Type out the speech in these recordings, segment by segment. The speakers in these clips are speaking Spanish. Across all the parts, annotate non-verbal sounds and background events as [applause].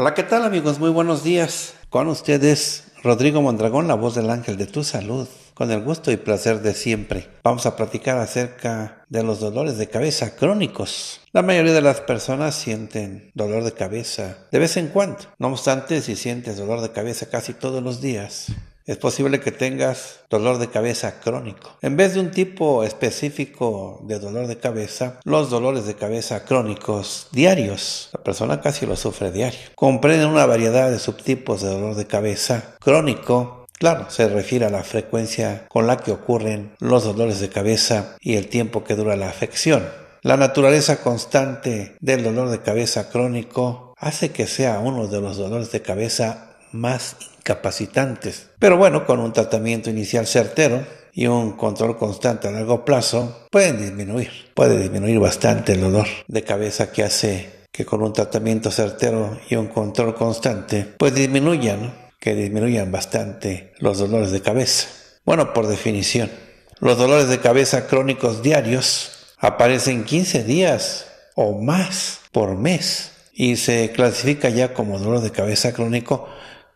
Hola, ¿qué tal amigos? Muy buenos días. Con ustedes, Rodrigo Mondragón, la voz del ángel de tu salud. Con el gusto y placer de siempre, vamos a platicar acerca de los dolores de cabeza crónicos. La mayoría de las personas sienten dolor de cabeza de vez en cuando. No obstante, si sientes dolor de cabeza casi todos los días, es posible que tengas dolor de cabeza crónico. En vez de un tipo específico de dolor de cabeza, los dolores de cabeza crónicos diarios, la persona casi lo sufre diario, comprenden una variedad de subtipos de dolor de cabeza crónico Claro, se refiere a la frecuencia con la que ocurren los dolores de cabeza y el tiempo que dura la afección. La naturaleza constante del dolor de cabeza crónico hace que sea uno de los dolores de cabeza más capacitantes, Pero bueno, con un tratamiento inicial certero y un control constante a largo plazo, pueden disminuir, puede disminuir bastante el dolor de cabeza que hace que con un tratamiento certero y un control constante, pues disminuyan, que disminuyan bastante los dolores de cabeza. Bueno, por definición, los dolores de cabeza crónicos diarios aparecen 15 días o más por mes y se clasifica ya como dolor de cabeza crónico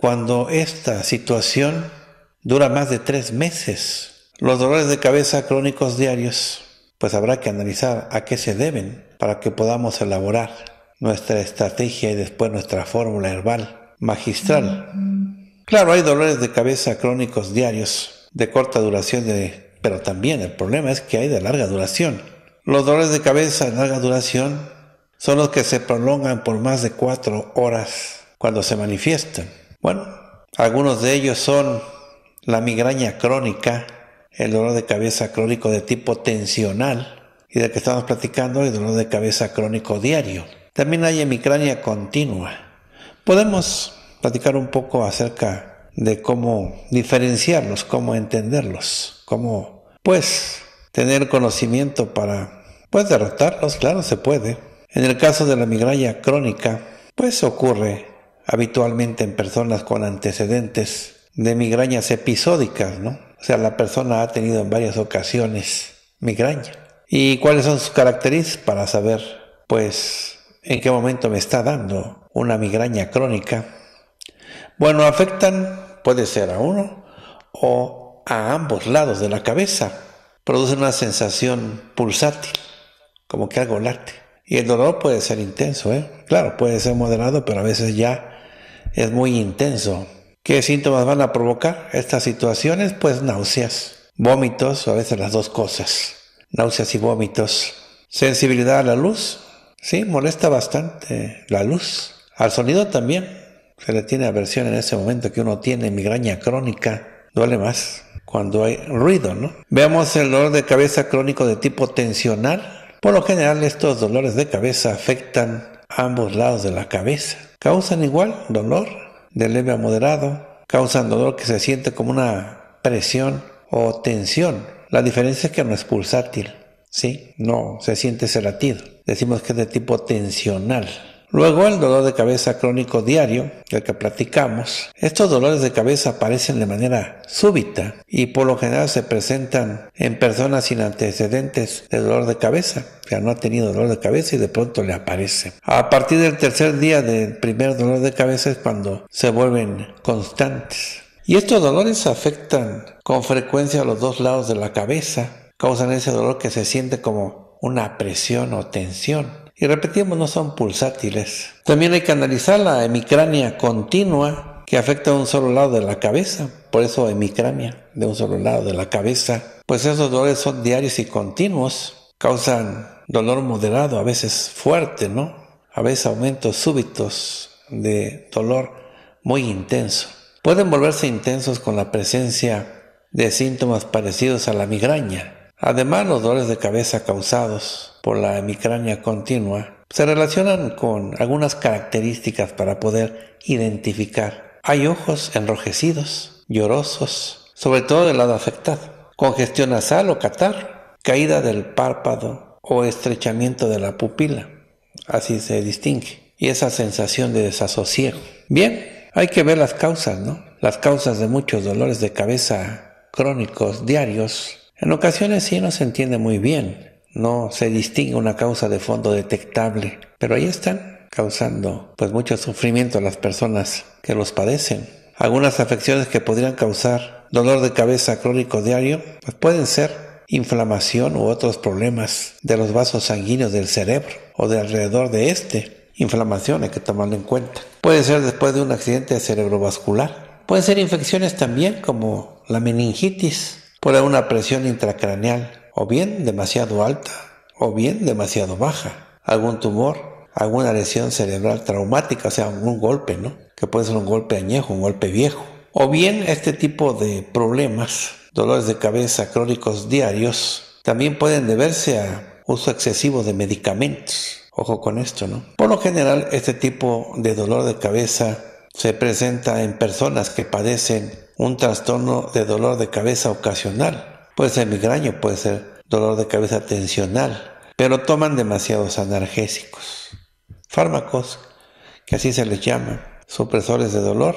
cuando esta situación dura más de tres meses, los dolores de cabeza crónicos diarios, pues habrá que analizar a qué se deben para que podamos elaborar nuestra estrategia y después nuestra fórmula herbal magistral. Mm-hmm. Claro, hay dolores de cabeza crónicos diarios de corta duración, pero también el problema es que hay de larga duración. Los dolores de cabeza de larga duración son los que se prolongan por más de cuatro horas cuando se manifiestan. Bueno, algunos de ellos son la migraña crónica, el dolor de cabeza crónico de tipo tensional, y del que estamos platicando, el dolor de cabeza crónico diario. También hay migraña continua. Podemos platicar un poco acerca de cómo diferenciarlos, cómo entenderlos, cómo, pues, tener conocimiento para, pues, derrotarlos, claro, se puede. En el caso de la migraña crónica, pues ocurre habitualmente en personas con antecedentes de migrañas episódicas, ¿no? O sea, la persona ha tenido en varias ocasiones migraña. ¿Y cuáles son sus características para saber, pues, en qué momento me está dando una migraña crónica? Bueno, afectan, puede ser a uno o a ambos lados de la cabeza. Produce una sensación pulsátil, como que algo late. Y el dolor puede ser intenso, ¿eh? Claro, puede ser moderado, pero a veces ya es muy intenso. ¿Qué síntomas van a provocar estas situaciones? Pues náuseas, vómitos o a veces las dos cosas. Náuseas y vómitos. Sensibilidad a la luz. Sí, molesta bastante la luz. Al sonido también. Se le tiene aversión en ese momento que uno tiene migraña crónica. Duele más cuando hay ruido, ¿no? Veamos el dolor de cabeza crónico de tipo tensional. Por lo general estos dolores de cabeza afectan ambos lados de la cabeza. Causan igual dolor de leve a moderado, causan dolor que se siente como una presión o tensión. La diferencia es que no es pulsátil, ¿sí? No se siente ese latido. Decimos que es de tipo tensional. Luego el dolor de cabeza crónico diario, del que platicamos. Estos dolores de cabeza aparecen de manera súbita y por lo general se presentan en personas sin antecedentes de dolor de cabeza. ya no ha tenido dolor de cabeza y de pronto le aparece. A partir del tercer día del primer dolor de cabeza es cuando se vuelven constantes. Y estos dolores afectan con frecuencia a los dos lados de la cabeza, causan ese dolor que se siente como una presión o tensión. Y repetimos, no son pulsátiles. También hay que analizar la hemicrania continua que afecta a un solo lado de la cabeza. Por eso hemicrania, de un solo lado de la cabeza. Pues esos dolores son diarios y continuos. Causan dolor moderado, a veces fuerte, ¿no? A veces aumentos súbitos de dolor muy intenso. Pueden volverse intensos con la presencia de síntomas parecidos a la migraña. Además, los dolores de cabeza causados por la hemicrania continua se relacionan con algunas características para poder identificar. Hay ojos enrojecidos, llorosos, sobre todo del lado afectado, congestión nasal o catar, caída del párpado o estrechamiento de la pupila, así se distingue, y esa sensación de desasosiego. Bien, hay que ver las causas, ¿no? Las causas de muchos dolores de cabeza crónicos, diarios. En ocasiones sí no se entiende muy bien, no se distingue una causa de fondo detectable, pero ahí están causando pues mucho sufrimiento a las personas que los padecen. Algunas afecciones que podrían causar dolor de cabeza crónico diario pues pueden ser inflamación u otros problemas de los vasos sanguíneos del cerebro o de alrededor de este. Inflamación hay que tomarlo en cuenta. Puede ser después de un accidente cerebrovascular. Pueden ser infecciones también como la meningitis por una presión intracraneal o bien demasiado alta o bien demasiado baja. Algún tumor, alguna lesión cerebral traumática, o sea, un golpe, ¿no? Que puede ser un golpe añejo, un golpe viejo. O bien este tipo de problemas, dolores de cabeza crónicos diarios, también pueden deberse a uso excesivo de medicamentos. Ojo con esto, ¿no? Por lo general, este tipo de dolor de cabeza se presenta en personas que padecen un trastorno de dolor de cabeza ocasional, Puede ser migraño, puede ser dolor de cabeza tensional, pero toman demasiados analgésicos, fármacos, que así se les llama, supresores de dolor,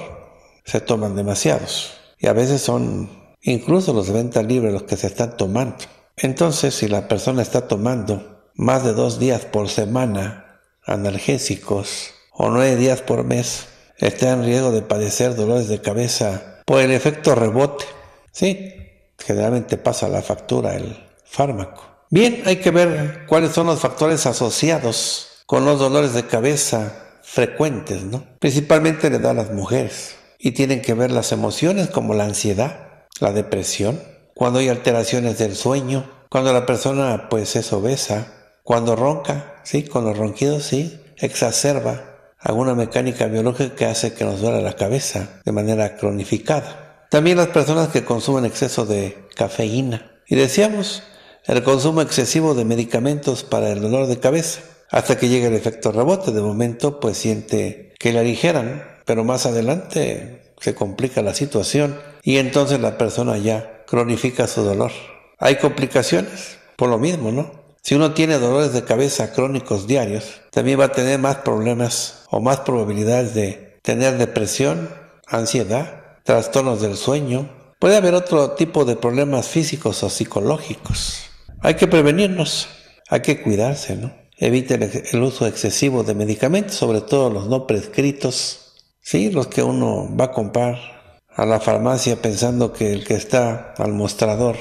se toman demasiados. Y a veces son incluso los de venta libre los que se están tomando. Entonces, si la persona está tomando más de dos días por semana analgésicos o nueve días por mes, está en riesgo de padecer dolores de cabeza por el efecto rebote. Sí, generalmente pasa la factura el fármaco. Bien, hay que ver cuáles son los factores asociados con los dolores de cabeza frecuentes, ¿no? Principalmente le da a las mujeres y tienen que ver las emociones como la ansiedad, la depresión, cuando hay alteraciones del sueño, cuando la persona pues es obesa, cuando ronca, sí, con los ronquidos sí, exacerba alguna mecánica biológica que hace que nos duela la cabeza de manera cronificada. También las personas que consumen exceso de cafeína. Y decíamos, el consumo excesivo de medicamentos para el dolor de cabeza. Hasta que llega el efecto rebote. De momento, pues siente que le aligeran, pero más adelante se complica la situación y entonces la persona ya cronifica su dolor. Hay complicaciones por lo mismo, ¿no? Si uno tiene dolores de cabeza crónicos diarios, también va a tener más problemas o más probabilidades de tener depresión, ansiedad, trastornos del sueño, puede haber otro tipo de problemas físicos o psicológicos. Hay que prevenirnos, hay que cuidarse, ¿no? Evite el, uso excesivo de medicamentos, sobre todo los no prescritos, ¿sí? Los que uno va a comprar a la farmacia pensando que el que está al mostrador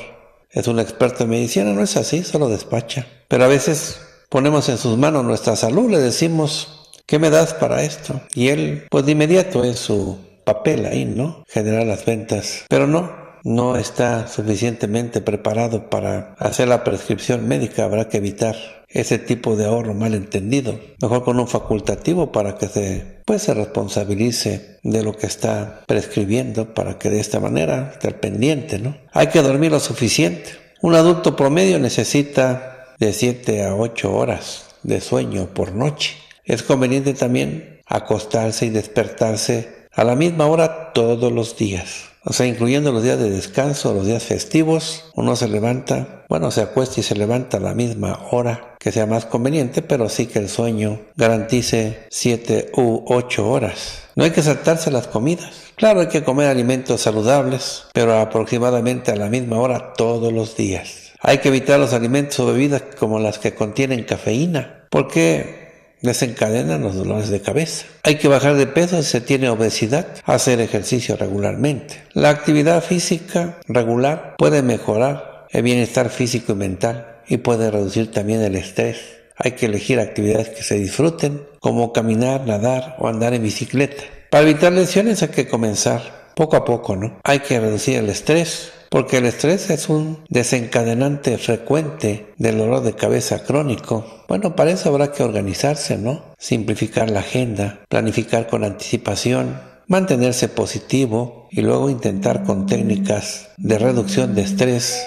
es un experto en medicina, no es así, solo despacha. Pero a veces ponemos en sus manos nuestra salud, le decimos, ¿qué me das para esto? Y él, pues de inmediato es su papel ahí, ¿no? Generar las ventas. Pero no, no está suficientemente preparado para hacer la prescripción médica, habrá que evitar ese tipo de ahorro malentendido. Mejor con un facultativo para que se, pues, se responsabilice de lo que está prescribiendo para que de esta manera esté pendiente, ¿no? Hay que dormir lo suficiente. Un adulto promedio necesita de 7 a 8 horas de sueño por noche. Es conveniente también acostarse y despertarse a la misma hora todos los días. O sea, incluyendo los días de descanso, los días festivos, uno se levanta, bueno, se acuesta y se levanta a la misma hora que sea más conveniente, pero sí que el sueño garantice 7 u 8 horas. No hay que saltarse las comidas. Claro, hay que comer alimentos saludables, pero aproximadamente a la misma hora todos los días. Hay que evitar los alimentos o bebidas como las que contienen cafeína, porque desencadenan los dolores de cabeza. Hay que bajar de peso si se tiene obesidad, hacer ejercicio regularmente. La actividad física regular puede mejorar el bienestar físico y mental y puede reducir también el estrés. Hay que elegir actividades que se disfruten, como caminar, nadar o andar en bicicleta. Para evitar lesiones hay que comenzar poco a poco, ¿no? Hay que reducir el estrés, porque el estrés es un desencadenante frecuente del dolor de cabeza crónico. Bueno, para eso habrá que organizarse, ¿no? Simplificar la agenda, planificar con anticipación, mantenerse positivo y luego intentar con técnicas de reducción de estrés.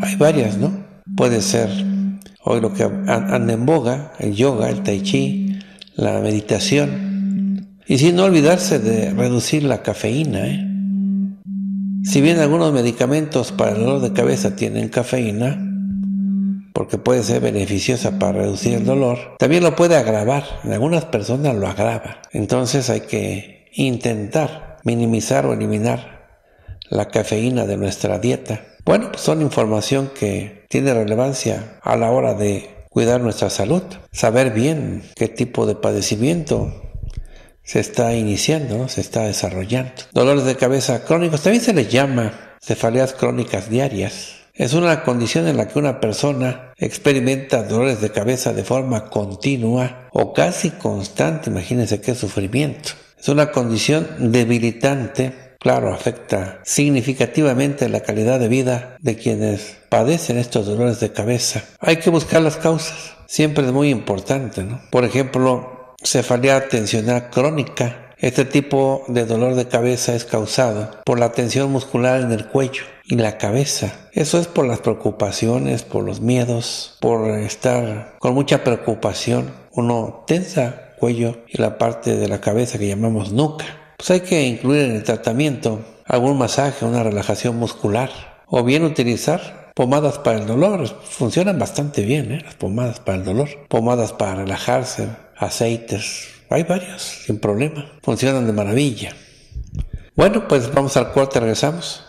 Hay varias, ¿no? Puede ser hoy lo que anda en boga, el yoga, el tai chi, la meditación. Y sin no olvidarse de reducir la cafeína, ¿eh? Si bien algunos medicamentos para el dolor de cabeza tienen cafeína, porque puede ser beneficiosa para reducir el dolor, también lo puede agravar. En algunas personas lo agrava. Entonces hay que intentar minimizar o eliminar la cafeína de nuestra dieta. Bueno, pues son información que tiene relevancia a la hora de cuidar nuestra salud, saber bien qué tipo de padecimiento se está iniciando, se está desarrollando. Dolores de cabeza crónicos también se les llama cefaleas crónicas diarias. Es una condición en la que una persona experimenta dolores de cabeza de forma continua o casi constante. Imagínense qué sufrimiento. Es una condición debilitante. Claro, afecta significativamente la calidad de vida de quienes padecen estos dolores de cabeza. Hay que buscar las causas. Siempre es muy importante, ¿no? Por ejemplo, Cefalea tensional crónica este tipo de dolor de cabeza es causado por la tensión muscular en el cuello y la cabeza. Eso es por las preocupaciones, por los miedos, por estar con mucha preocupación. Uno tensa cuello y la parte de la cabeza que llamamos nuca. Pues hay que incluir en el tratamiento algún masaje, una relajación muscular o bien utilizar pomadas para el dolor. Funcionan bastante bien ¿eh? las pomadas para el dolor, pomadas para relajarse, aceites. Hay varios, sin problema. Funcionan de maravilla. Bueno, pues vamos al corte, regresamos.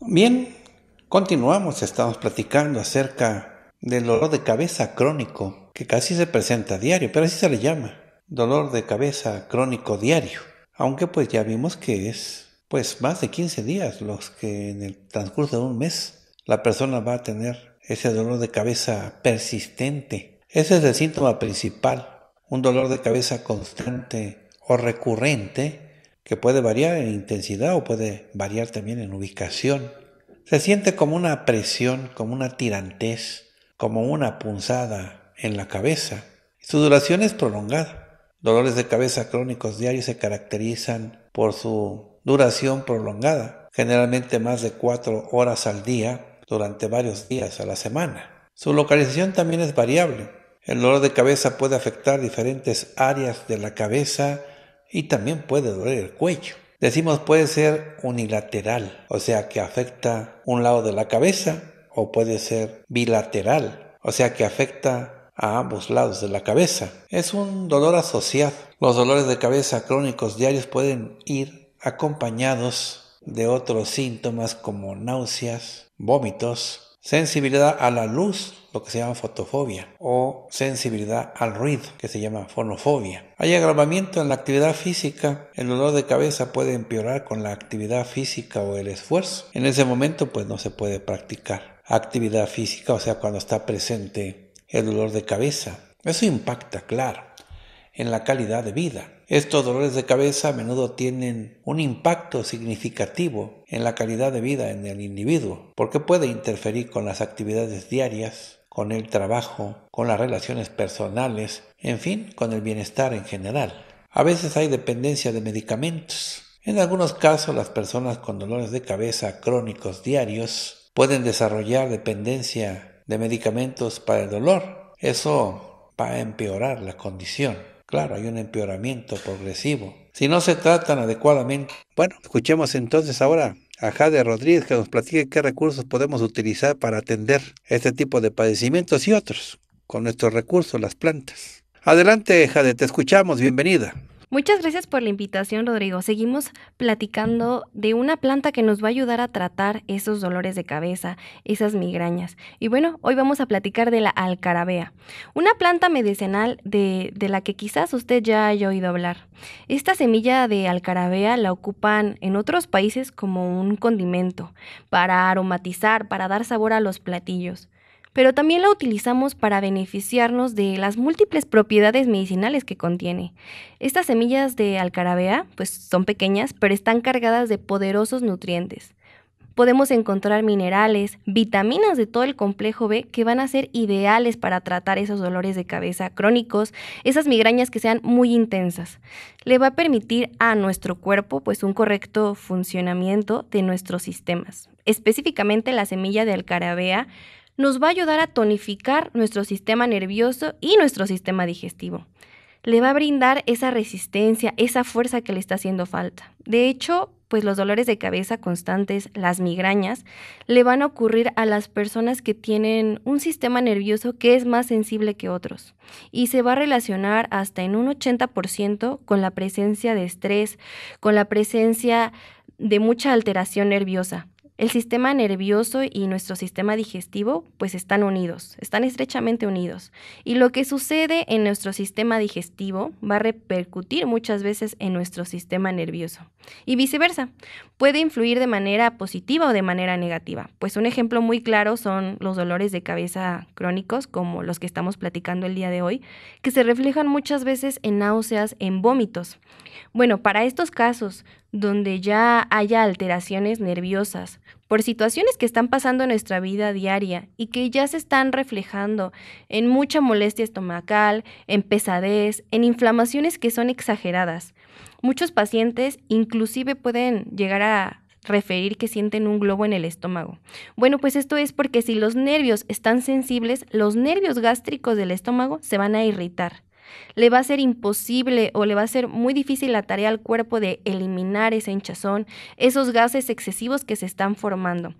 Bien, continuamos, estamos platicando acerca del dolor de cabeza crónico, que casi se presenta diario, pero así se le llama, dolor de cabeza crónico diario, aunque pues ya vimos que es pues más de 15 días, los que en el transcurso de un mes la persona va a tener ese dolor de cabeza persistente. Ese es el síntoma principal, un dolor de cabeza constante o recurrente que puede variar en intensidad o puede variar también en ubicación. Se siente como una presión, como una tirantez, como una punzada en la cabeza. Su duración es prolongada. Dolores de cabeza crónicos diarios se caracterizan por su duración prolongada, generalmente más de cuatro horas al día durante varios días a la semana. Su localización también es variable. El dolor de cabeza puede afectar diferentes áreas de la cabeza y también puede doler el cuello. Decimos puede ser unilateral, o sea que afecta un lado de la cabeza, o puede ser bilateral, o sea que afecta a ambos lados de la cabeza. Es un dolor asociado. Los dolores de cabeza crónicos diarios pueden ir acompañados de otros síntomas como náuseas, vómitos, sensibilidad a la luz, lo que se llama fotofobia, o sensibilidad al ruido, que se llama fonofobia. Hay agravamiento en la actividad física, el dolor de cabeza puede empeorar con la actividad física o el esfuerzo. En ese momento pues no se puede practicar actividad física, o sea, cuando está presente el dolor de cabeza. Eso impacta, claro, en la calidad de vida. Estos dolores de cabeza a menudo tienen un impacto significativo en la calidad de vida en el individuo, porque puede interferir con las actividades diarias, con el trabajo, con las relaciones personales, en fin, con el bienestar en general. A veces hay dependencia de medicamentos. En algunos casos las personas con dolores de cabeza crónicos diarios pueden desarrollar dependencia de medicamentos para el dolor. Eso va a empeorar la condición. Claro, hay un empeoramiento progresivo. Si no se tratan adecuadamente. Bueno, escuchemos entonces ahora a Jade Rodríguez que nos platique qué recursos podemos utilizar para atender este tipo de padecimientos y otros con nuestros recursos, las plantas. Adelante, Jade, te escuchamos, bienvenida. Muchas gracias por la invitación, Rodrigo. Seguimos platicando de una planta que nos va a ayudar a tratar esos dolores de cabeza, esas migrañas. Y bueno, hoy vamos a platicar de la alcarabea, una planta medicinal de, la que quizás usted ya haya oído hablar. Esta semilla de alcarabea la ocupan en otros países como un condimento, para aromatizar, para dar sabor a los platillos pero también la utilizamos para beneficiarnos de las múltiples propiedades medicinales que contiene. Estas semillas de alcarabea, pues son pequeñas, pero están cargadas de poderosos nutrientes. Podemos encontrar minerales, vitaminas de todo el complejo B que van a ser ideales para tratar esos dolores de cabeza crónicos, esas migrañas que sean muy intensas. Le va a permitir a nuestro cuerpo pues un correcto funcionamiento de nuestros sistemas. Específicamente la semilla de alcarabea nos va a ayudar a tonificar nuestro sistema nervioso y nuestro sistema digestivo. Le va a brindar esa resistencia, esa fuerza que le está haciendo falta. De hecho, pues los dolores de cabeza constantes, las migrañas, le van a ocurrir a las personas que tienen un sistema nervioso que es más sensible que otros y se va a relacionar hasta en un 80% con la presencia de estrés, con la presencia de mucha alteración nerviosa. El sistema nervioso y nuestro sistema digestivo pues están unidos, están estrechamente unidos. Y lo que sucede en nuestro sistema digestivo va a repercutir muchas veces en nuestro sistema nervioso. Y viceversa, puede influir de manera positiva o de manera negativa. Pues un ejemplo muy claro son los dolores de cabeza crónicos como los que estamos platicando el día de hoy, que se reflejan muchas veces en náuseas, en vómitos. Bueno, para estos casos, donde ya haya alteraciones nerviosas por situaciones que están pasando en nuestra vida diaria y que ya se están reflejando en mucha molestia estomacal, en pesadez, en inflamaciones que son exageradas. Muchos pacientes inclusive pueden llegar a referir que sienten un globo en el estómago. Bueno, pues esto es porque si los nervios están sensibles, los nervios gástricos del estómago se van a irritar. Le va a ser imposible o le va a ser muy difícil la tarea al cuerpo de eliminar esa hinchazón, esos gases excesivos que se están formando.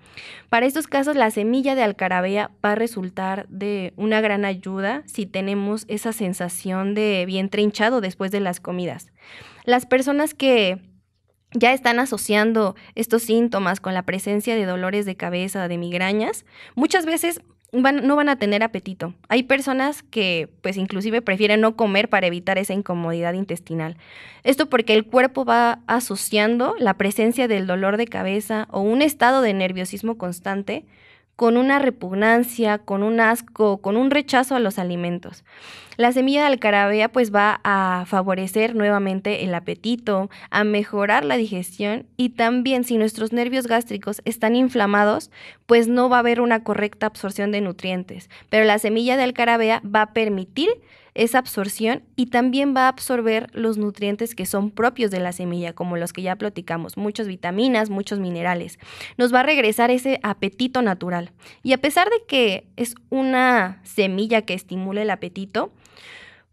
Para estos casos, la semilla de alcarabea va a resultar de una gran ayuda si tenemos esa sensación de vientre hinchado después de las comidas. Las personas que ya están asociando estos síntomas con la presencia de dolores de cabeza, de migrañas, muchas veces no van a tener apetito. Hay personas que pues inclusive prefieren no comer para evitar esa incomodidad intestinal. Esto porque el cuerpo va asociando la presencia del dolor de cabeza o un estado de nerviosismo constante con una repugnancia, con un asco, con un rechazo a los alimentos. La semilla de alcarabea pues va a favorecer nuevamente el apetito, a mejorar la digestión y también si nuestros nervios gástricos están inflamados, pues no va a haber una correcta absorción de nutrientes. Pero la semilla de alcarabea va a permitir esa absorción y también va a absorber los nutrientes que son propios de la semilla, como los que ya platicamos, muchas vitaminas, muchos minerales. Nos va a regresar ese apetito natural. Y a pesar de que es una semilla que estimula el apetito,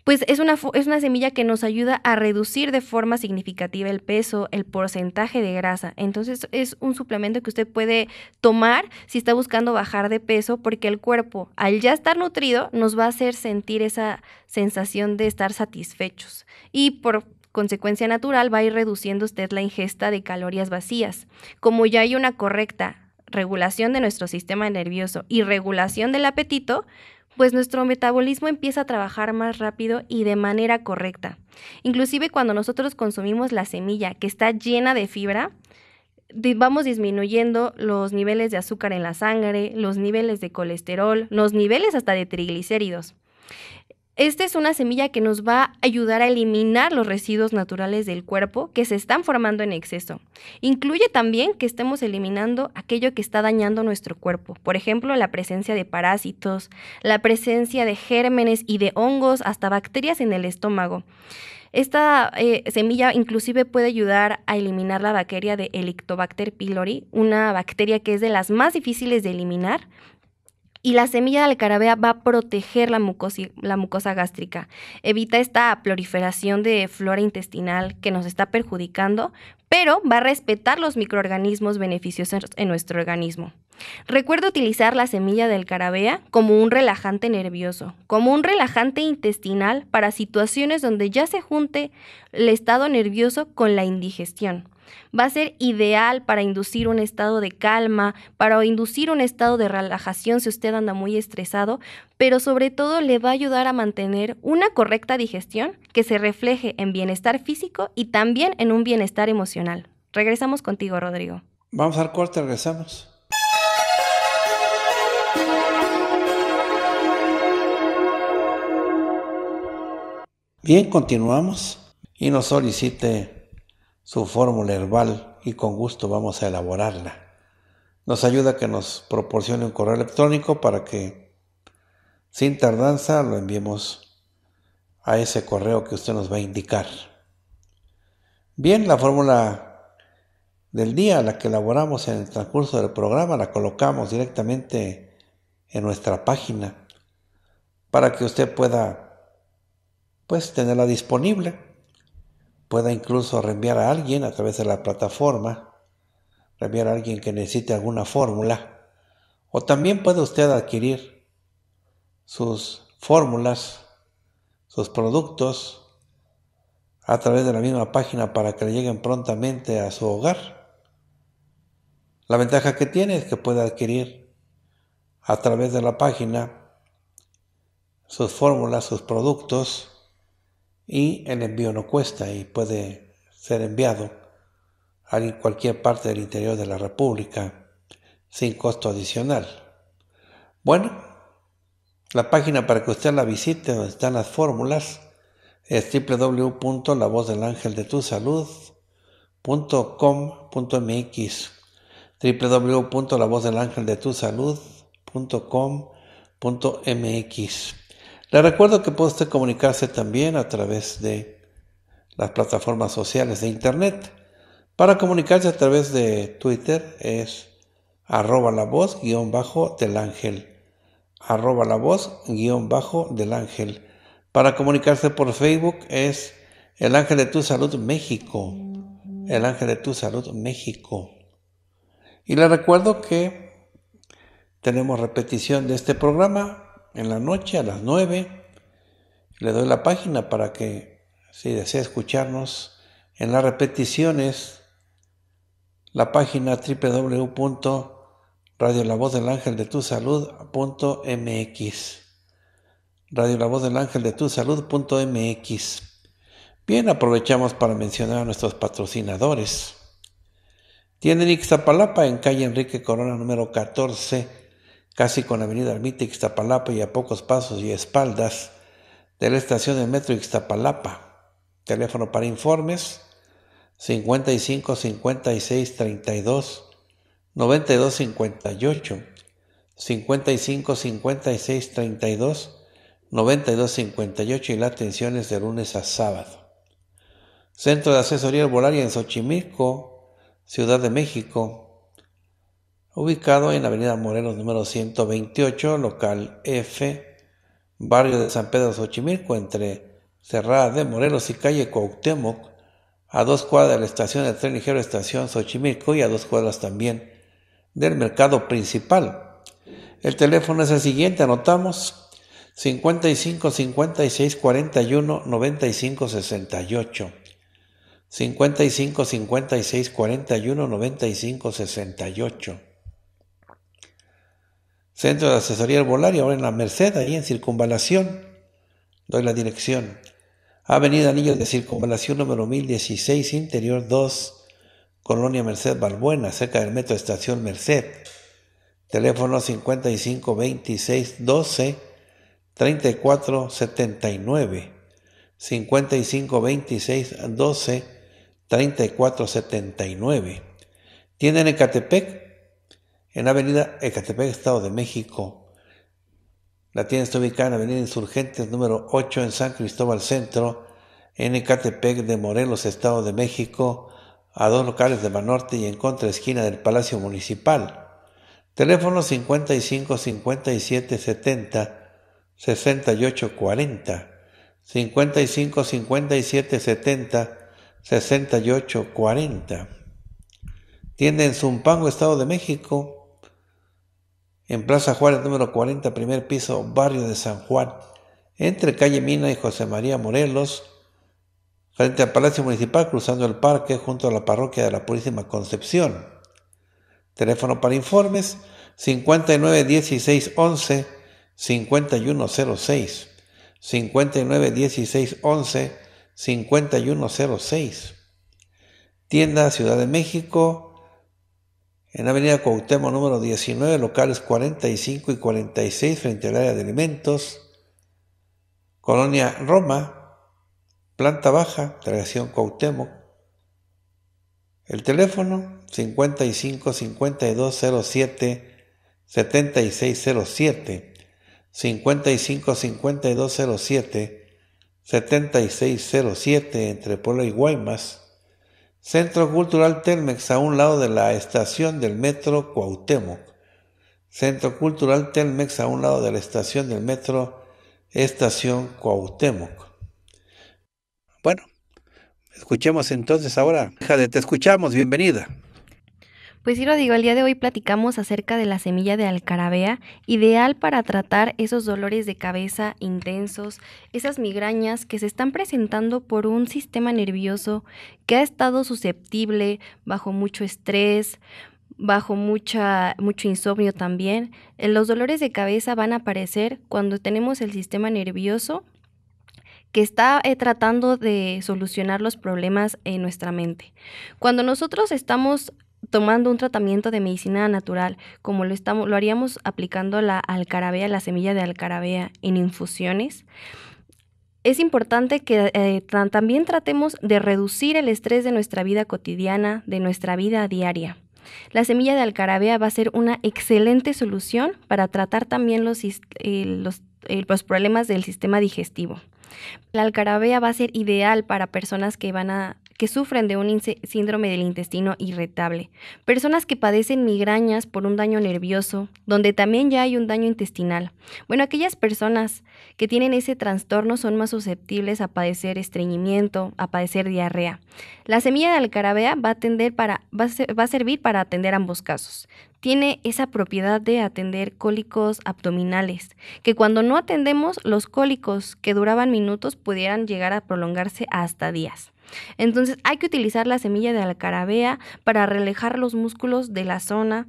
pues es una, es una semilla que nos ayuda a reducir de forma significativa el peso, el porcentaje de grasa. Entonces es un suplemento que usted puede tomar si está buscando bajar de peso porque el cuerpo, al ya estar nutrido, nos va a hacer sentir esa sensación de estar satisfechos. Y por consecuencia natural va a ir reduciendo usted la ingesta de calorías vacías. Como ya hay una correcta regulación de nuestro sistema nervioso y regulación del apetito, pues nuestro metabolismo empieza a trabajar más rápido y de manera correcta. Inclusive cuando nosotros consumimos la semilla, que está llena de fibra, vamos disminuyendo los niveles de azúcar en la sangre, los niveles de colesterol, los niveles hasta de triglicéridos. Esta es una semilla que nos va a ayudar a eliminar los residuos naturales del cuerpo que se están formando en exceso. Incluye también que estemos eliminando aquello que está dañando nuestro cuerpo, por ejemplo, la presencia de parásitos, la presencia de gérmenes y de hongos, hasta bacterias en el estómago. Esta eh, semilla inclusive puede ayudar a eliminar la bacteria de Helicobacter pylori, una bacteria que es de las más difíciles de eliminar y la semilla de carabea va a proteger la, la, mucosa gástrica. Evita esta proliferación de flora intestinal que nos está perjudicando, pero va a respetar los microorganismos beneficiosos en nuestro organismo. Recuerda utilizar la semilla del carabea como un relajante nervioso, como un relajante intestinal para situaciones donde ya se junte el estado nervioso con la indigestión. Va a ser ideal para inducir un estado de calma, para inducir un estado de relajación si usted anda muy estresado, pero sobre todo le va a ayudar a mantener una correcta digestión que se refleje en bienestar físico y también en un bienestar emocional. Regresamos contigo, Rodrigo. Vamos al corte, regresamos. Bien, continuamos. Y nos solicite su fórmula herbal y con gusto vamos a elaborarla. Nos ayuda que nos proporcione un correo electrónico para que sin tardanza lo enviemos a ese correo que usted nos va a indicar. Bien, la fórmula del día, la que elaboramos en el transcurso del programa, la colocamos directamente en nuestra página para que usted pueda pues tenerla disponible pueda incluso reenviar a alguien a través de la plataforma, reenviar a alguien que necesite alguna fórmula, o también puede usted adquirir sus fórmulas, sus productos a través de la misma página para que le lleguen prontamente a su hogar. La ventaja que tiene es que puede adquirir a través de la página sus fórmulas, sus productos, y el envío no cuesta y puede ser enviado a cualquier parte del interior de la República sin costo adicional. Bueno, la página para que usted la visite donde están las fórmulas es www.lavozdelangeldetusalud.com.mx www.lavozdelangeldetusalud.com.mx le recuerdo que puede usted comunicarse también a través de las plataformas sociales de Internet. Para comunicarse a través de Twitter es arroba la voz guión bajo del ángel. Arroba la voz guión bajo del ángel. Para comunicarse por Facebook es el ángel de tu salud México. El ángel de tu salud México. Y le recuerdo que tenemos repetición de este programa en la noche a las 9. Le doy la página para que si desea escucharnos en las repeticiones, la página www.radio la voz del ángel de tu Radio la voz del ángel de tu salud.mx. Bien, aprovechamos para mencionar a nuestros patrocinadores. Tienen Ixtapalapa en calle Enrique Corona número 14 casi con la avenida Almita Ixtapalapa y a pocos pasos y espaldas de la estación de metro Ixtapalapa. Teléfono para informes 55 56 32 92 58 55 56 32 92 58 y la atención es de lunes a sábado. Centro de Asesoría Arbolaria en Xochimilco, Ciudad de México ubicado en la Avenida Morelos número 128, local F, barrio de San Pedro Xochimilco, entre Cerrada de Morelos y calle Cuauhtémoc, a dos cuadras de la estación del tren ligero Estación Xochimilco y a dos cuadras también del mercado principal. El teléfono es el siguiente, anotamos 55 56 41 95 68. 55 56 41 95 68. Centro de Asesoría Herbolaria, ahora en la Merced, ahí en Circunvalación. Doy la dirección. Avenida Anillos de Circunvalación número 1016, Interior 2, Colonia Merced Balbuena, cerca del Metro Estación Merced. Teléfono 55 26 12 34 55 26 12 Tienen en en Avenida Ecatepec, Estado de México. La tienda está ubicada en Avenida Insurgentes número 8 en San Cristóbal Centro, en Ecatepec de Morelos, Estado de México, a dos locales de Manorte y en contra esquina del Palacio Municipal. Teléfono 55 57 70 68 40. 55 57 70 68 40. Tienda en Zumpango, Estado de México en Plaza Juárez número 40, primer piso, barrio de San Juan, entre calle Mina y José María Morelos, frente al Palacio Municipal, cruzando el parque junto a la parroquia de la Purísima Concepción. Teléfono para informes 59 16 11 5106 59 16 11 5106 Tienda Ciudad de México en Avenida Cuauhtémoc número 19, locales 45 y 46 frente al área de alimentos, Colonia Roma, planta baja, delegación Cuauhtémoc. El teléfono 55 52 7607 55 52 7607 entre Puebla y Guaymas Centro Cultural Telmex a un lado de la estación del metro Cuauhtémoc. Centro Cultural Telmex a un lado de la estación del metro Estación Cuauhtémoc. Bueno, escuchemos entonces ahora. Hija de Te escuchamos, bienvenida. Pues sí, digo, el día de hoy platicamos acerca de la semilla de alcarabea, ideal para tratar esos dolores de cabeza intensos, esas migrañas que se están presentando por un sistema nervioso que ha estado susceptible bajo mucho estrés, bajo mucha, mucho insomnio también. Eh, los dolores de cabeza van a aparecer cuando tenemos el sistema nervioso que está eh, tratando de solucionar los problemas en nuestra mente. Cuando nosotros estamos tomando un tratamiento de medicina natural, como lo, lo haríamos aplicando la alcarabea, la semilla de alcarabea en infusiones, es importante que eh, también tratemos de reducir el estrés de nuestra vida cotidiana, de nuestra vida diaria. La semilla de alcarabea va a ser una excelente solución para tratar también los, eh, eh, los problemas del sistema digestivo. La alcarabea va a ser ideal para personas que van a que sufren de un síndrome del intestino irritable, personas que padecen migrañas por un daño nervioso, donde también ya hay un daño intestinal. Bueno, aquellas personas que tienen ese trastorno son más susceptibles a padecer estreñimiento, a padecer diarrea. La semilla de alcarabea va a, atender para, va a servir para atender ambos casos tiene esa propiedad de atender cólicos abdominales, que cuando no atendemos los cólicos que duraban minutos pudieran llegar a prolongarse hasta días. Entonces hay que utilizar la semilla de alcarabea para relajar los músculos de la zona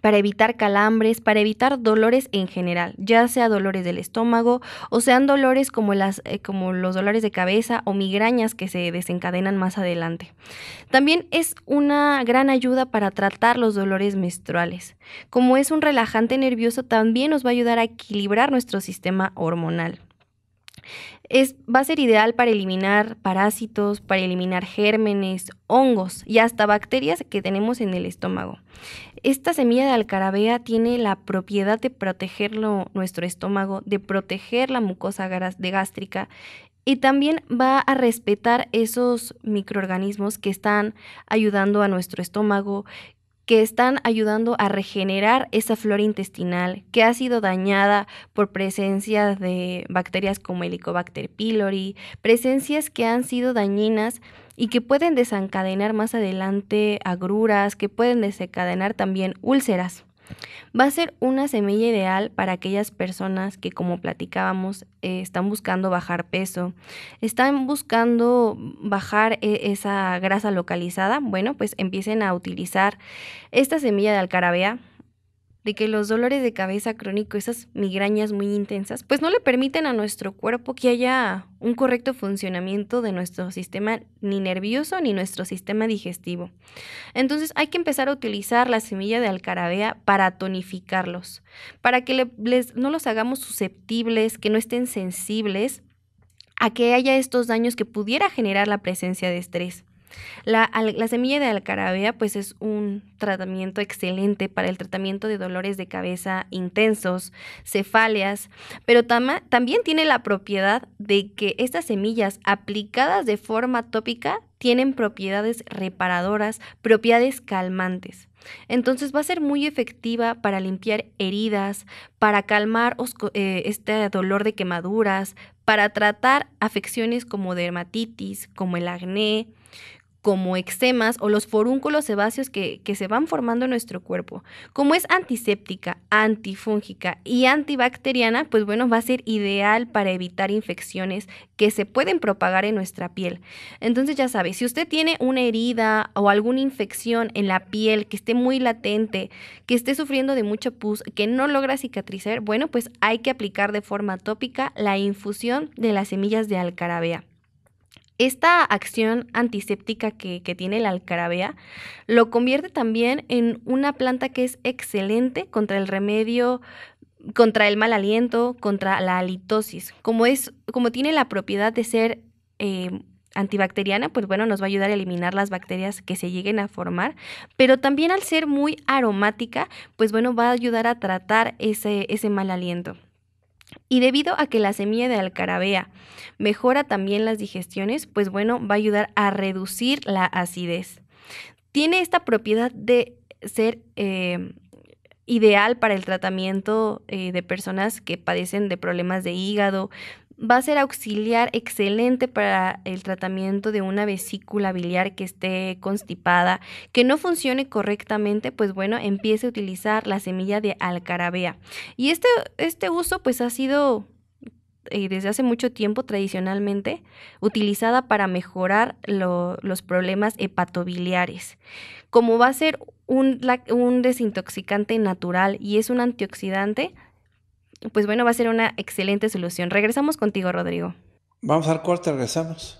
para evitar calambres, para evitar dolores en general, ya sea dolores del estómago o sean dolores como, eh, como los dolores de cabeza o migrañas que se desencadenan más adelante. También es una gran ayuda para tratar los dolores menstruales. Como es un relajante nervioso, también nos va a ayudar a equilibrar nuestro sistema hormonal. Es, va a ser ideal para eliminar parásitos, para eliminar gérmenes, hongos y hasta bacterias que tenemos en el estómago. Esta semilla de alcarabea tiene la propiedad de proteger nuestro estómago, de proteger la mucosa de gástrica y también va a respetar esos microorganismos que están ayudando a nuestro estómago, que están ayudando a regenerar esa flora intestinal que ha sido dañada por presencia de bacterias como Helicobacter pylori, presencias que han sido dañinas y que pueden desencadenar más adelante agruras, que pueden desencadenar también úlceras. Va a ser una semilla ideal para aquellas personas que, como platicábamos, eh, están buscando bajar peso, están buscando bajar eh, esa grasa localizada. Bueno, pues empiecen a utilizar esta semilla de alcarabea de que los dolores de cabeza crónico, esas migrañas muy intensas, pues no le permiten a nuestro cuerpo que haya un correcto funcionamiento de nuestro sistema ni nervioso ni nuestro sistema digestivo. Entonces hay que empezar a utilizar la semilla de alcarabea para tonificarlos, para que les, no los hagamos susceptibles, que no estén sensibles a que haya estos daños que pudiera generar la presencia de estrés. La, semilla de alcarabea pues es un tratamiento excelente para el tratamiento de dolores de cabeza intensos, cefaleas, pero también tiene la propiedad de que estas semillas aplicadas de forma tópica tienen propiedades reparadoras, propiedades calmantes. Entonces va a ser muy efectiva para limpiar heridas, para calmar eh, este dolor de quemaduras, para tratar afecciones como dermatitis, como el acné, como eczemas o los forúnculos sebáceos que, se van formando en nuestro cuerpo. Como es antiséptica, antifúngica y antibacteriana, pues bueno, va a ser ideal para evitar infecciones que se pueden propagar en nuestra piel. Entonces ya sabes, si usted tiene una herida o alguna infección en la piel que esté muy latente, que esté sufriendo de mucha pus, que no logra cicatrizar, bueno, pues hay que aplicar de forma tópica la infusión de las semillas de alcarabea. Esta acción antiséptica que, tiene la alcarabea lo convierte también en una planta que es excelente contra el remedio, contra el mal aliento, contra la halitosis. Como, es, como tiene la propiedad de ser eh, antibacteriana, pues bueno, nos va a ayudar a eliminar las bacterias que se lleguen a formar, pero también al ser muy aromática, pues bueno, va a ayudar a tratar ese mal aliento. Y debido a que la semilla de alcarabea mejora también las digestiones, pues bueno, va a ayudar a reducir la acidez. Tiene esta propiedad de ser eh, ideal para el tratamiento eh, de personas que padecen de problemas de hígado, va a ser auxiliar excelente para el tratamiento de una vesícula biliar que esté constipada, que no funcione correctamente, pues bueno, empiece a utilizar la semilla de alcarabea. Y este, este uso pues ha sido eh, desde hace mucho tiempo tradicionalmente utilizada para mejorar los problemas hepatobiliares. Como va a ser un, un desintoxicante natural y es un antioxidante, pues bueno, va a ser una excelente solución. Regresamos contigo, Rodrigo. Vamos al corte, regresamos.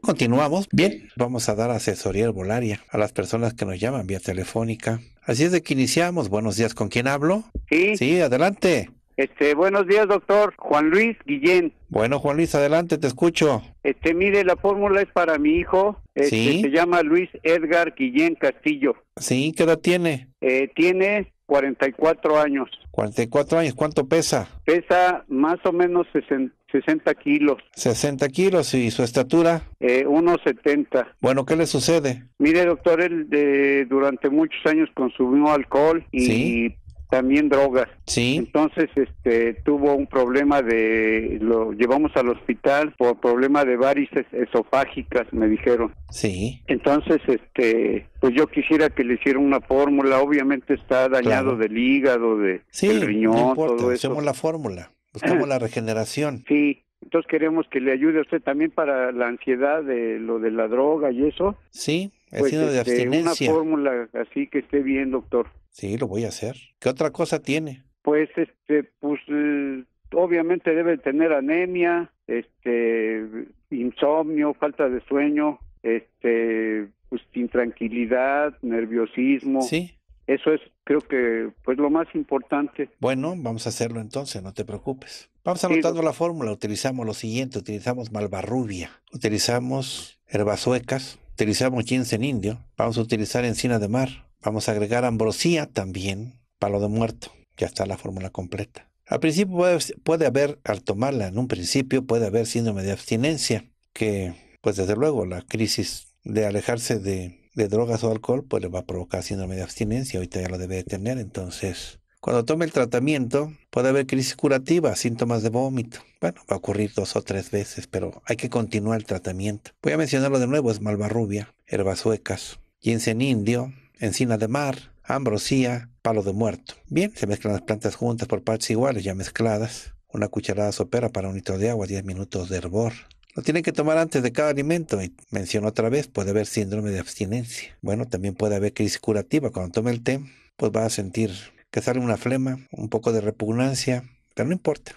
Continuamos. Bien, vamos a dar asesoría herbolaria a las personas que nos llaman vía telefónica. Así es de que iniciamos. Buenos días, ¿con quién hablo? Sí. Sí, adelante. Este, buenos días, doctor. Juan Luis Guillén. Bueno, Juan Luis, adelante, te escucho. Este, mire, la fórmula es para mi hijo. Este, se llama Luis Edgar Guillén Castillo. Sí, ¿qué edad tiene? Eh, tiene 44 años. 44 años, ¿cuánto pesa? Pesa más o menos 60. kilos. 60 kilos y su estatura. Eh, 1,70. Bueno, ¿qué le sucede? Mire, doctor, él de, eh, durante muchos años consumió alcohol y también drogas. Sí. Entonces, este, tuvo un problema de, lo llevamos al hospital por problema de varices esofágicas, me dijeron. Sí. Entonces, este, pues yo quisiera que le hiciera una fórmula. Obviamente está dañado del hígado, de, del riñón, todo eso. Hacemos la fórmula, buscamos la [clears throat] regeneración. Sí. Entonces queremos que le ayude a usted también para la ansiedad de lo de la droga y eso. Sí, pues, de este, abstinencia. Una fórmula así que esté bien, doctor. Sí, lo voy a hacer. ¿Qué otra cosa tiene? Pues, este, pues, obviamente debe tener anemia, este, insomnio, falta de sueño, este, pues, intranquilidad, nerviosismo. Sí. Eso es, creo que, pues lo más importante. Bueno, vamos a hacerlo entonces, no te preocupes. Vamos anotando la fórmula, utilizamos lo siguiente, utilizamos malvarrubia, utilizamos herbas suecas, utilizamos ginseng indio, vamos a utilizar encina de mar, Vamos a agregar ambrosía también, palo de muerto. Ya está la fórmula completa. Al principio puede, haber, al tomarla en un principio, puede haber síndrome de abstinencia, que pues desde luego la crisis de alejarse de, de drogas o alcohol pues le va a provocar síndrome de abstinencia, ahorita ya lo debe de tener, entonces cuando tome el tratamiento, puede haber crisis curativa, síntomas de vómito. Bueno, va a ocurrir dos o tres veces, pero hay que continuar el tratamiento. Voy a mencionarlo de nuevo, es malvarrubia, hierbas suecas, ginseng indio, encina de mar, ambrosía, palo de muerto. Bien, se mezclan las plantas juntas por partes iguales, ya mezcladas. Una cucharada sopera para un litro de agua, 10 minutos de hervor. Lo tienen que tomar antes de cada alimento. Y menciono otra vez, puede haber síndrome de abstinencia. Bueno, también puede haber crisis curativa. Cuando tome el té, pues va a sentir que sale una flema, un poco de repugnancia, pero no importa.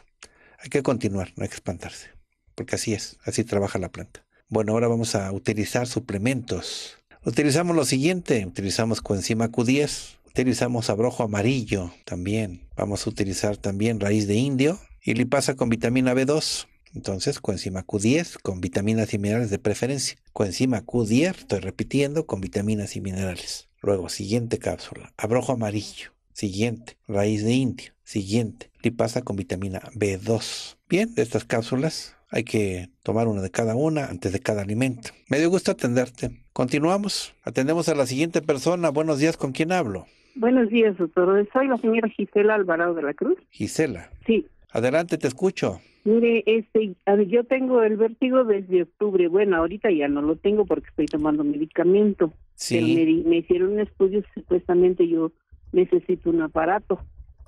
Hay que continuar, no hay que espantarse. Porque así es, así trabaja la planta. Bueno, ahora vamos a utilizar suplementos Utilizamos lo siguiente, utilizamos coenzima Q10, utilizamos abrojo amarillo también, vamos a utilizar también raíz de indio y lipasa con vitamina B2. Entonces, coenzima Q10 con vitaminas y minerales de preferencia. Coenzima Q10, estoy repitiendo, con vitaminas y minerales. Luego, siguiente cápsula, abrojo amarillo. Siguiente, raíz de indio. Siguiente, lipasa con vitamina B2. Bien, de estas cápsulas hay que tomar una de cada una antes de cada alimento. Me dio gusto atenderte. Continuamos. Atendemos a la siguiente persona. Buenos días, ¿con quién hablo? Buenos días, doctor. Soy la señora Gisela Alvarado de la Cruz. Gisela. Sí. Adelante, te escucho. Mire, este, yo tengo el vértigo desde octubre. Bueno, ahorita ya no lo tengo porque estoy tomando medicamento. Sí. Me, me, hicieron un estudio, supuestamente yo necesito un aparato,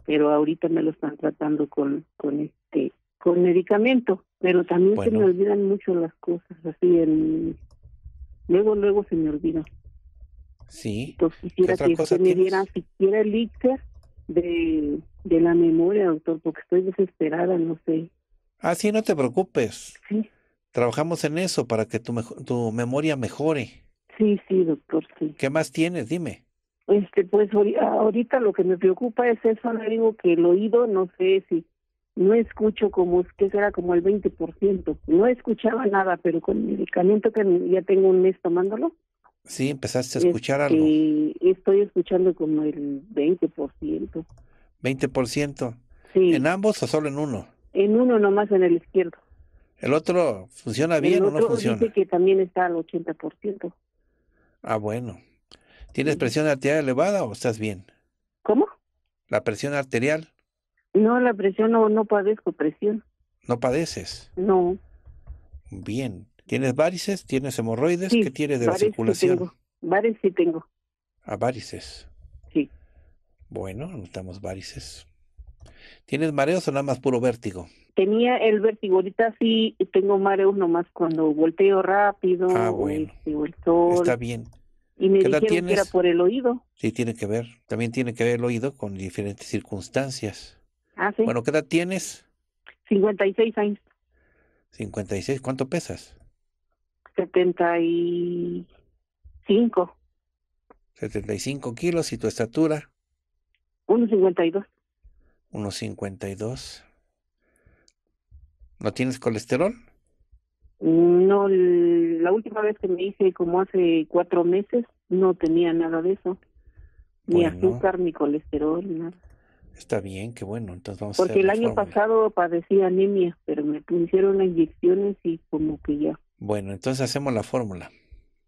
pero ahorita me lo están tratando con, con este, con medicamento. Pero también se me olvidan mucho las cosas así en luego, luego se me olvida Sí. Entonces quisiera que me diera siquiera el de, de la memoria, doctor, porque estoy desesperada, no sé. Ah, sí, no te preocupes. Sí. Trabajamos en eso para que tu, tu memoria mejore. Sí, sí, doctor, sí. ¿Qué más tienes? Dime. Este, pues ahorita lo que me preocupa es eso, le digo que el oído, no sé si no escucho como, que era como el 20%, no escuchaba nada, pero con el medicamento que ya tengo un mes tomándolo. Sí, empezaste a escuchar algo y este, Estoy escuchando como el 20%. ¿20%? Sí. ¿En ambos o solo en uno? En uno nomás, en el izquierdo. ¿El otro funciona bien otro o no funciona? Dice que también está al 80%. Ah, bueno. ¿Tienes presión arterial elevada o estás bien? ¿Cómo? ¿La presión arterial? No, la presión no, no padezco presión. ¿No padeces? No. Bien. ¿Tienes varices? ¿Tienes hemorroides? ¿Qué tienes de la circulación? Varices. sí tengo. ¿A ah, varices? Sí. Bueno, notamos varices. ¿Tienes mareos o nada más puro vértigo? Tenía el vértigo, ahorita sí tengo mareos nomás cuando volteo rápido. Ah, bueno. Este, Está bien. Y me ¿Qué dijeron que era por el oído. Sí, tiene que ver. También tiene que ver el oído con diferentes circunstancias. Ah, bueno, ¿qué edad tienes? 56 años. 56, ¿cuánto pesas? 75. 75 kilos y tu estatura? 1,52. 1,52. ¿No tienes colesterol? No, la última vez que me hice, como hace cuatro meses, no tenía nada de eso. Ni azúcar, ni colesterol, nada. Está bien, qué bueno. Entonces vamos Porque el año pasado padecí anemia, pero me las inyecciones y como que ya. Bueno, entonces hacemos la fórmula.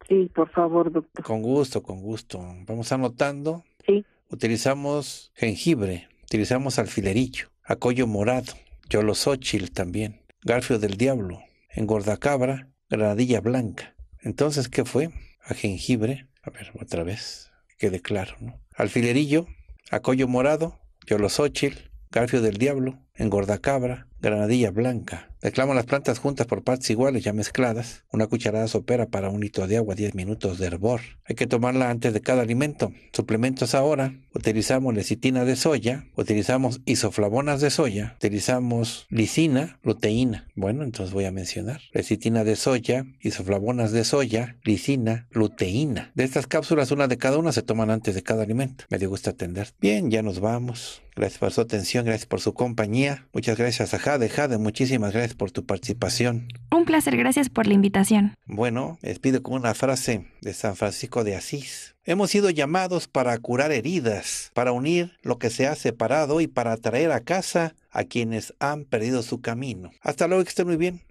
Sí, por favor, doctor. Con gusto, con gusto. Vamos anotando. Sí. Utilizamos jengibre, utilizamos alfilerillo, acollo morado, yolosóchil también, garfio del diablo, engordacabra, granadilla blanca. Entonces, ¿qué fue? A jengibre, a ver, otra vez, quede claro, ¿no? Alfilerillo, acollo morado, Yolosóchil, Garfio del Diablo, Engordacabra, Granadilla Blanca. Mezclamos las plantas juntas por partes iguales ya mezcladas. Una cucharada sopera para un litro de agua, 10 minutos de hervor. Hay que tomarla antes de cada alimento. Suplementos ahora. Utilizamos lecitina de soya, utilizamos isoflavonas de soya, utilizamos lisina, luteína. Bueno, entonces voy a mencionar. Lecitina de soya, isoflavonas de soya, lisina, luteína. De estas cápsulas, una de cada una se toman antes de cada alimento. Me dio gusto atender. Bien, ya nos vamos. Gracias por su atención, gracias por su compañía. Muchas gracias a Jade, Jade, muchísimas gracias por tu participación. Un placer, gracias por la invitación. Bueno, les pido con una frase de San Francisco de Asís. Hemos sido llamados para curar heridas, para unir lo que se ha separado y para traer a casa a quienes han perdido su camino. Hasta luego, que estén muy bien.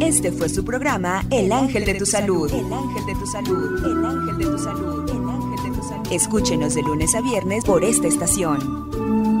Este fue su programa El Ángel de tu Salud. El Ángel de tu Salud. El Ángel de tu Salud. El Ángel de tu Salud. Escúchenos de lunes a viernes por esta estación.